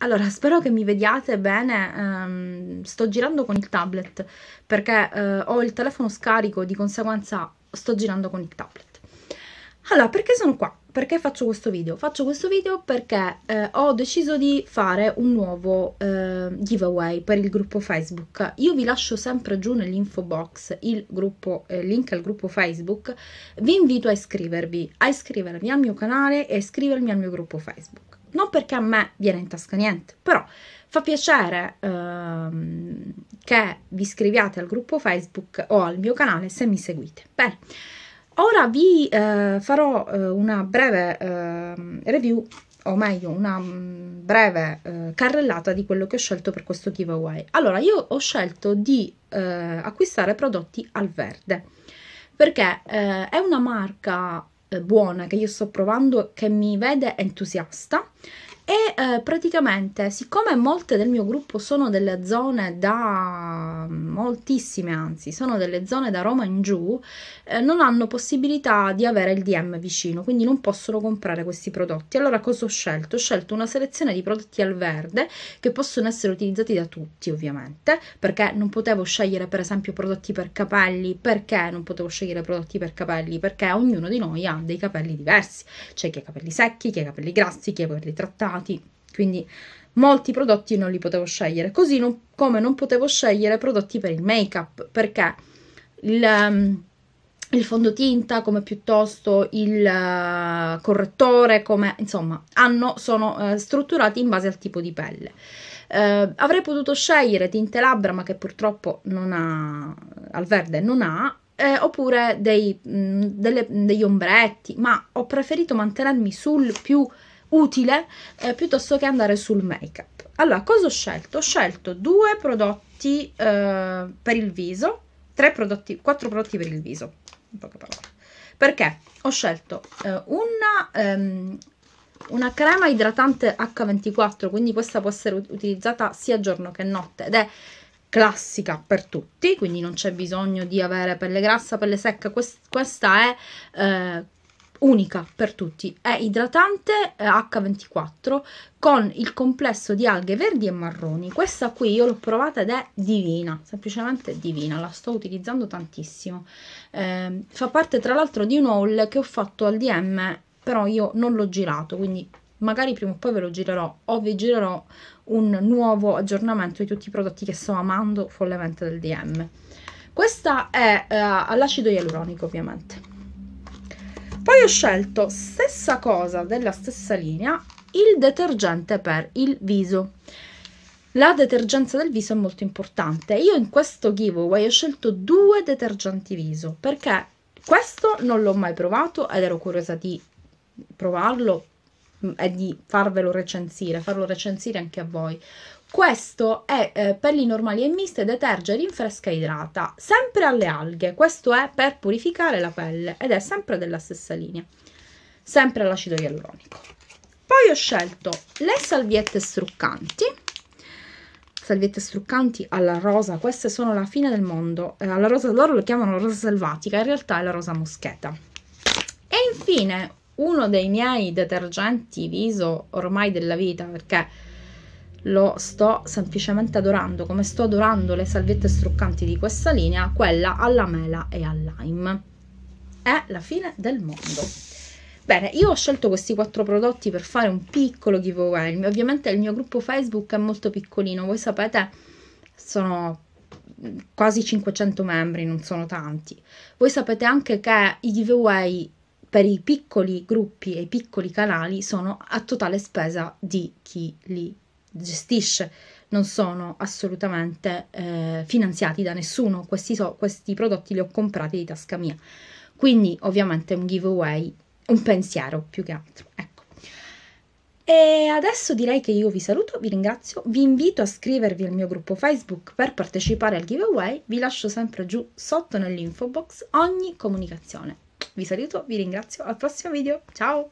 Allora, spero che mi vediate bene. Um, sto girando con il tablet perché uh, ho il telefono scarico, di conseguenza sto girando con il tablet. Allora, perché sono qua? Perché faccio questo video? Faccio questo video perché eh, ho deciso di fare un nuovo eh, giveaway per il gruppo Facebook. Io vi lascio sempre giù nell'info box il gruppo, eh, link al gruppo Facebook. Vi invito a iscrivervi, a iscrivervi al mio canale e a iscrivermi al mio gruppo Facebook non perché a me viene in tasca niente, però fa piacere ehm, che vi iscriviate al gruppo Facebook o al mio canale se mi seguite. Bene, ora vi eh, farò eh, una breve eh, review, o meglio, una m, mm, breve eh, carrellata di quello che ho scelto per questo giveaway. Allora, io ho scelto di eh, acquistare prodotti al verde perché eh, è una marca buona che io sto provando che mi vede entusiasta e eh, praticamente siccome molte del mio gruppo sono delle zone da moltissime anzi sono delle zone da Roma in giù eh, non hanno possibilità di avere il DM vicino quindi non possono comprare questi prodotti allora cosa ho scelto? Ho scelto una selezione di prodotti al verde che possono essere utilizzati da tutti ovviamente perché non potevo scegliere per esempio prodotti per capelli perché non potevo scegliere prodotti per capelli perché ognuno di noi ha dei capelli diversi c'è chi ha capelli secchi, chi ha capelli grassi, chi ha capelli trattati selezionati, quindi molti prodotti non li potevo scegliere, così non, come non potevo scegliere prodotti per il make-up, perché il, ehm, il fondotinta come piuttosto il eh, correttore, come insomma, hanno, sono eh, strutturati in base al tipo di pelle. Eh, avrei potuto scegliere tinte labbra, ma che purtroppo non ha, al verde non ha, eh, oppure dei, mh, mm, delle, degli ombretti, ma ho preferito mantenermi sul più utile eh, piuttosto che andare sul make up. Allora, cosa ho scelto? Ho scelto due prodotti eh, per il viso, tre prodotti, quattro prodotti per il viso, in poche parole. Perché ho scelto eh, una, ehm, una crema idratante H24, quindi questa può essere utilizzata sia giorno che notte ed è classica per tutti, quindi non c'è bisogno di avere pelle grassa, pelle secca, questa è eh, unica per tutti, è idratante H24 con il complesso di alghe verdi e marroni. Questa qui io l'ho provata ed è divina, semplicemente divina, la sto utilizzando tantissimo. Eh, fa parte tra l'altro di un haul che ho fatto al DM, però io non l'ho girato, quindi magari prima o poi ve lo girerò o vi girerò un nuovo aggiornamento di tutti i prodotti che sto amando follemente del DM. Questa è eh, all'acido ialuronico ovviamente. Poi ho scelto stessa cosa della stessa linea, il detergente per il viso. La detergenza del viso è molto importante. Io in questo giveaway ho scelto due detergenti viso perché questo non l'ho mai provato ed ero curiosa di provarlo Mm, è di farvelo recensire, farlo recensire anche a voi. Questo è eh, pelli normali e miste, deterge, rinfresca e idrata, sempre alle alghe. Questo è per purificare la pelle ed è sempre della stessa linea, sempre all'acido ialuronico. Poi ho scelto le salviette struccanti, salviette struccanti alla rosa, queste sono la fine del mondo, eh, alla rosa loro lo chiamano rosa selvatica, in realtà è la rosa moscheta. E infine uno dei miei detergenti viso ormai della vita perché lo sto semplicemente adorando come sto adorando le salviette struccanti di questa linea quella alla mela e al lime è la fine del mondo Bene, io ho scelto questi quattro prodotti per fare un piccolo giveaway. Ovviamente il mio gruppo Facebook è molto piccolino, voi sapete, sono quasi 500 membri, non sono tanti. Voi sapete anche che i giveaway per i piccoli gruppi e i piccoli canali sono a totale spesa di chi li gestisce, non sono assolutamente eh, finanziati da nessuno, questi, so, questi prodotti li ho comprati di tasca mia, quindi ovviamente un giveaway, un pensiero più che altro. Ecco. E adesso direi che io vi saluto, vi ringrazio, vi invito a iscrivervi al mio gruppo Facebook per partecipare al giveaway, vi lascio sempre giù sotto nell'info box ogni comunicazione vi saluto, vi ringrazio, al prossimo video, ciao!